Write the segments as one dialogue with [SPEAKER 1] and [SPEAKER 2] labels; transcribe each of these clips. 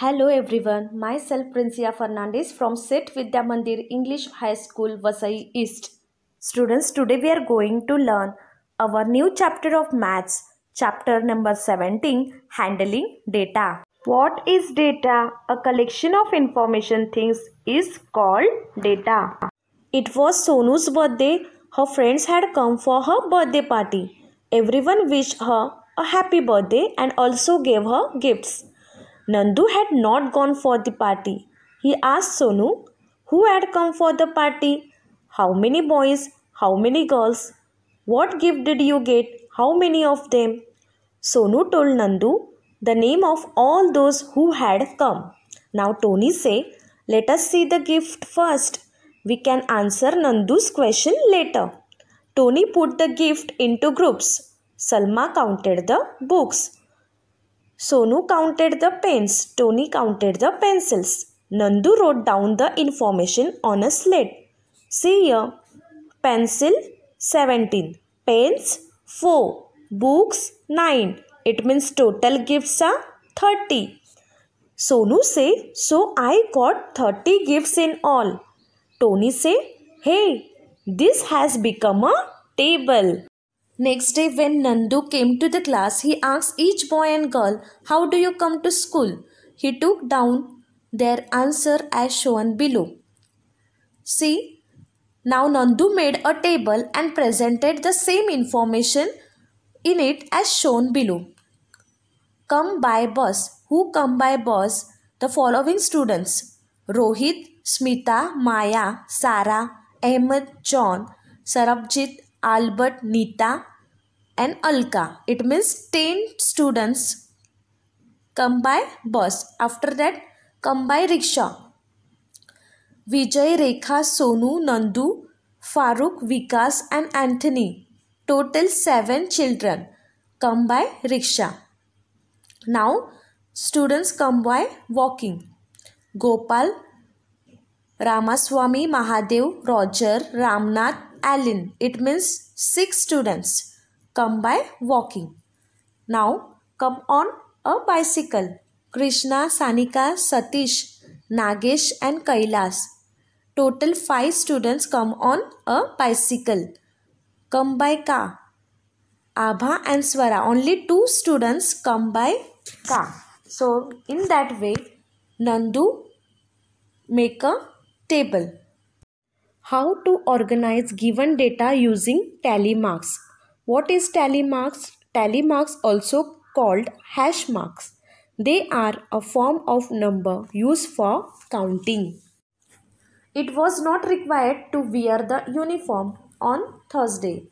[SPEAKER 1] Hello everyone, myself Princia Fernandez from SET Vidya Mandir English High School, Vasai East. Students, today we are going to learn our new chapter of Maths, chapter number 17, Handling Data. What is data? A collection of information things is called data. It was Sonu's birthday. Her friends had come for her birthday party. Everyone wished her a happy birthday and also gave her gifts. Nandu had not gone for the party. He asked Sonu who had come for the party, how many boys, how many girls, what gift did you get, how many of them. Sonu told Nandu the name of all those who had come. Now Tony say, let us see the gift first. We can answer Nandu's question later. Tony put the gift into groups. Salma counted the books. Sonu counted the pens, Tony counted the pencils. Nandu wrote down the information on a slate. See here. Pencil 17, pens 4, books 9. It means total gifts are 30. Sonu say, so I got 30 gifts in all. Tony say, hey, this has become a table. Next day, when Nandu came to the class, he asked each boy and girl, How do you come to school? He took down their answer as shown below. See, now Nandu made a table and presented the same information in it as shown below. Come by bus. Who come by bus? The following students Rohit, Smita, Maya, Sarah, Ahmed, John, Sarabjit, Albert, Nita, and Alka. It means 10 students come by bus. After that, come by rickshaw. Vijay, Rekha, Sonu, Nandu, Farooq, Vikas, and Anthony. Total 7 children come by rickshaw. Now, students come by walking. Gopal, Ramaswamy, Mahadev, Roger, Ramnath, Allen. It means six students come by walking. Now come on a bicycle. Krishna, Sanika, Satish, Nagesh and Kailas. Total five students come on a bicycle. Come by car. Abha and Swara. Only two students come by car. So in that way, Nandu make a table. How to organize given data using tally marks. What is tally marks? Tally marks also called hash marks. They are a form of number used for counting. It was not required to wear the uniform on Thursday.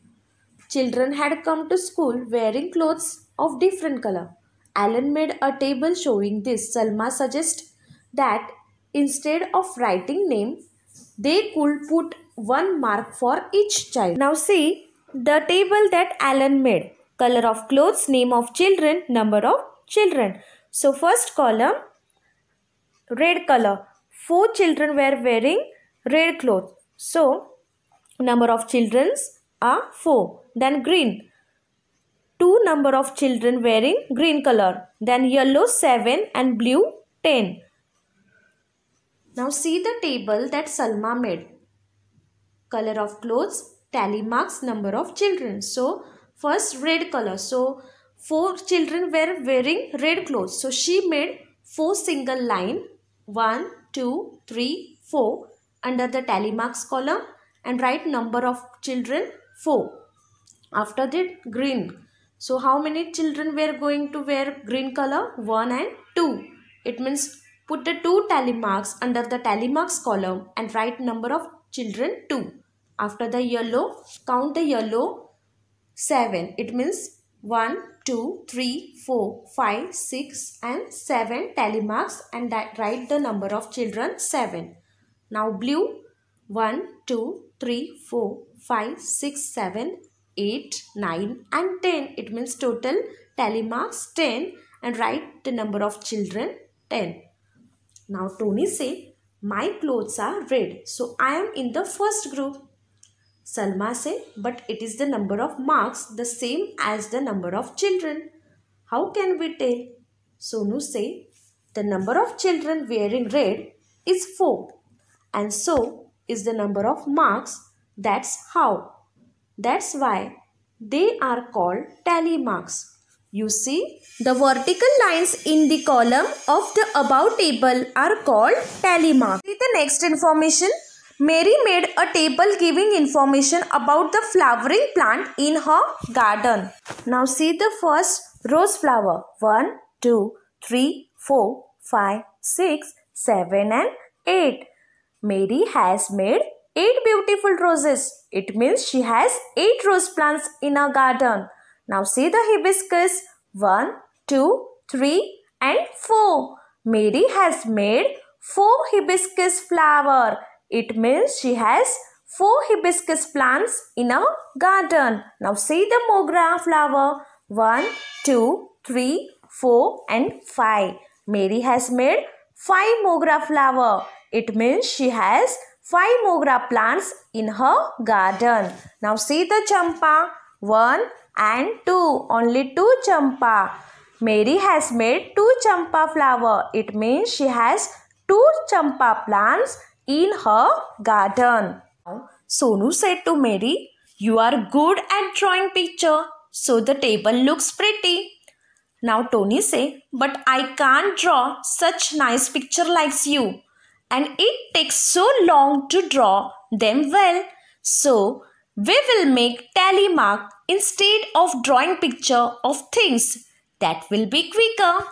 [SPEAKER 1] Children had come to school wearing clothes of different color. Alan made a table showing this. Salma suggests that instead of writing name, they could put one mark for each child. Now see the table that Alan made. Color of clothes, name of children, number of children. So first column, red color. Four children were wearing red clothes. So number of children are 4. Then green, 2 number of children wearing green color. Then yellow 7 and blue 10. Now see the table that Salma made. Color of clothes, tally marks, number of children. So first red color. So four children were wearing red clothes. So she made four single line. One, two, three, four under the tally marks column and write number of children 4. After that green. So how many children were going to wear green color? 1 and 2. It means Put the two tally marks under the tally marks column and write number of children 2. After the yellow, count the yellow 7. It means 1, 2, 3, 4, 5, 6 and 7 tally marks and write the number of children 7. Now blue 1, 2, 3, 4, 5, 6, 7, 8, 9 and 10. It means total tally marks 10 and write the number of children 10. Now Tony say, my clothes are red, so I am in the first group. Salma say, but it is the number of marks the same as the number of children. How can we tell? Sonu say, the number of children wearing red is 4 and so is the number of marks. That's how. That's why they are called tally marks. You see, the vertical lines in the column of the above table are called tally marks. See the next information. Mary made a table giving information about the flowering plant in her garden. Now see the first rose flower. 1, 2, 3, 4, 5, 6, 7 and 8. Mary has made 8 beautiful roses. It means she has 8 rose plants in her garden. Now see the hibiscus. One, two, three and 4. Mary has made 4 hibiscus flower. It means she has 4 hibiscus plants in her garden. Now see the mogra flower. One, two, three, four, and 5. Mary has made 5 mogra flower. It means she has 5 mogra plants in her garden. Now see the champa. One, and two, only two champa. Mary has made two champa flower. It means she has two champa plants in her garden. Sonu said to Mary, You are good at drawing picture, so the table looks pretty. Now Tony say, But I can't draw such nice picture like you. And it takes so long to draw them well. So we will make tally mark instead of drawing picture of things. That will be quicker.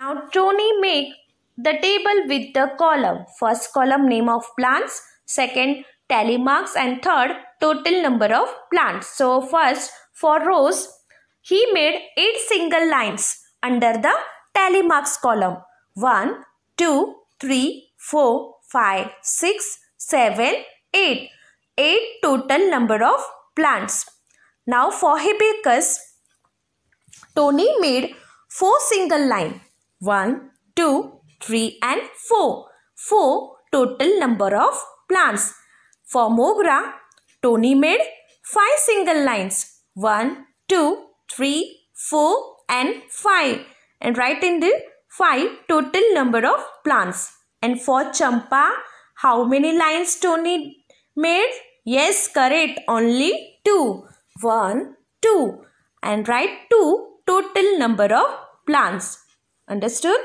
[SPEAKER 1] Now Tony make the table with the column. First column name of plants, second tally marks and third total number of plants. So first for rows he made 8 single lines under the tally marks column. 1, 2, 3, 4, 5, 6, 7, 8. 8 total number of plants. Now for Hibiscus, Tony made 4 single line. 1, 2, 3 and 4. 4 total number of plants. For Mogra, Tony made 5 single lines. 1, 2, 3, 4 and 5. And write in the 5 total number of plants. And for Champa, how many lines Tony made? Yes, correct. Only two one two And write two total number of plants. Understood?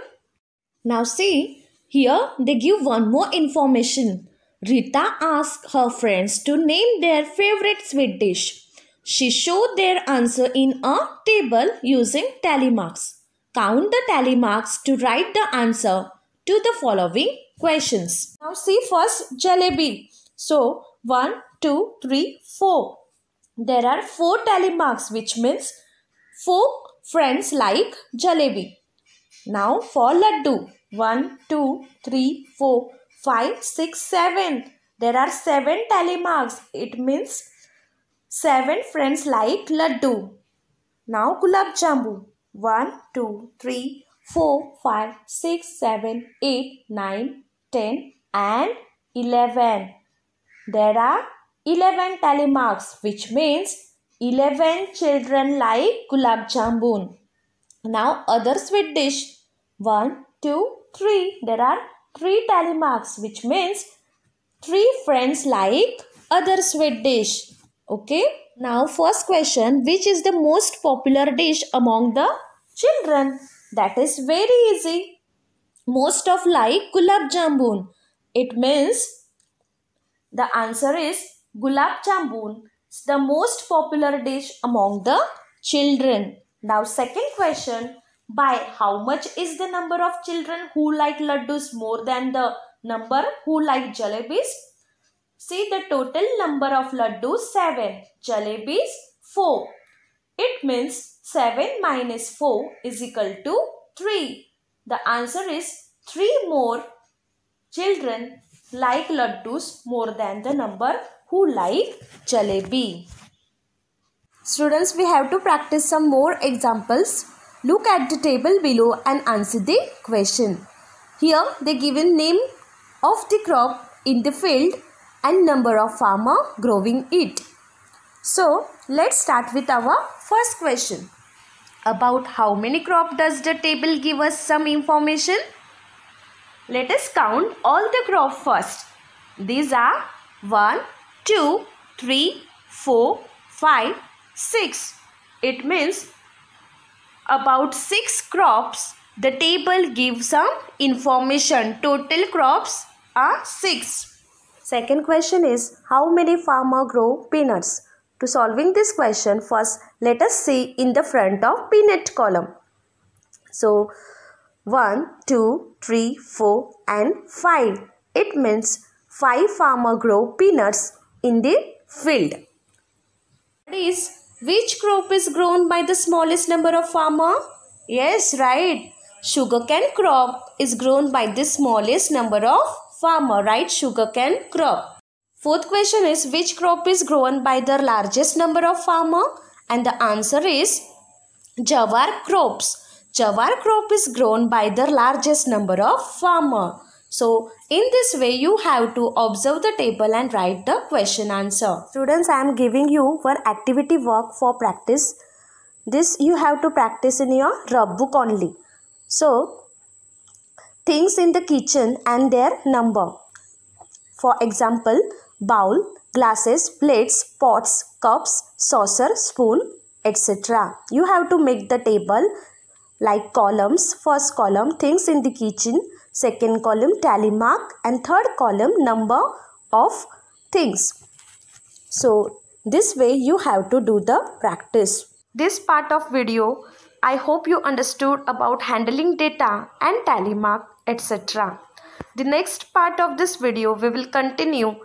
[SPEAKER 1] Now see, here they give one more information. Rita asked her friends to name their favorite sweet dish. She showed their answer in a table using tally marks. Count the tally marks to write the answer to the following questions. Now see first jalebi. So 1, 2, 3, 4. There are 4 tally marks which means 4 friends like jalebi. Now for laddu. 1, 2, 3, 4, 5, 6, 7. There are 7 tally marks. It means 7 friends like laddu. Now gulab jambu. 1, 2, 3, 4, 5, 6, 7, 8, 9, 10 and 11. There are 11 telemarks which means 11 children like gulab jamun. Now other sweet dish. 1, 2, 3. There are 3 telemarks which means 3 friends like other sweet dish. Okay. Now first question. Which is the most popular dish among the children? That is very easy. Most of like gulab jamun. It means the answer is Gulab Jamun is the most popular dish among the children. Now second question by how much is the number of children who like laddus more than the number who like jalebis? See the total number of laddus 7, jalebis 4. It means 7 minus 4 is equal to 3. The answer is 3 more children like laddus more than the number who like jalebi. Students, we have to practice some more examples. Look at the table below and answer the question. Here they given name of the crop in the field and number of farmer growing it. So let's start with our first question. About how many crop does the table give us some information? Let us count all the crop first. These are 1, 2, 3, 4, 5, 6. It means about 6 crops. The table gives some information. Total crops are 6. Second question is how many farmer grow peanuts? To solving this question first let us see in the front of peanut column. So 1, 2, 3, 4 and 5. It means 5 farmer grow peanuts in the field. That is, which crop is grown by the smallest number of farmer? Yes, right. Sugarcane crop is grown by the smallest number of farmer, right? Sugarcane crop. Fourth question is which crop is grown by the largest number of farmer? And the answer is Jawar crops. Jawar crop is grown by the largest number of farmer. So in this way you have to observe the table and write the question answer. Students I am giving you for activity work for practice. This you have to practice in your rub book only. So things in the kitchen and their number. For example bowl, glasses, plates, pots, cups, saucer, spoon etc. You have to make the table like columns, first column things in the kitchen, second column tally mark and third column number of things. So this way you have to do the practice. This part of video I hope you understood about handling data and tally mark etc. The next part of this video we will continue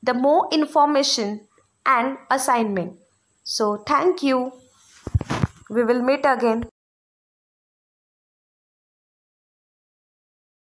[SPEAKER 1] the more information and assignment. So thank you. We will meet again.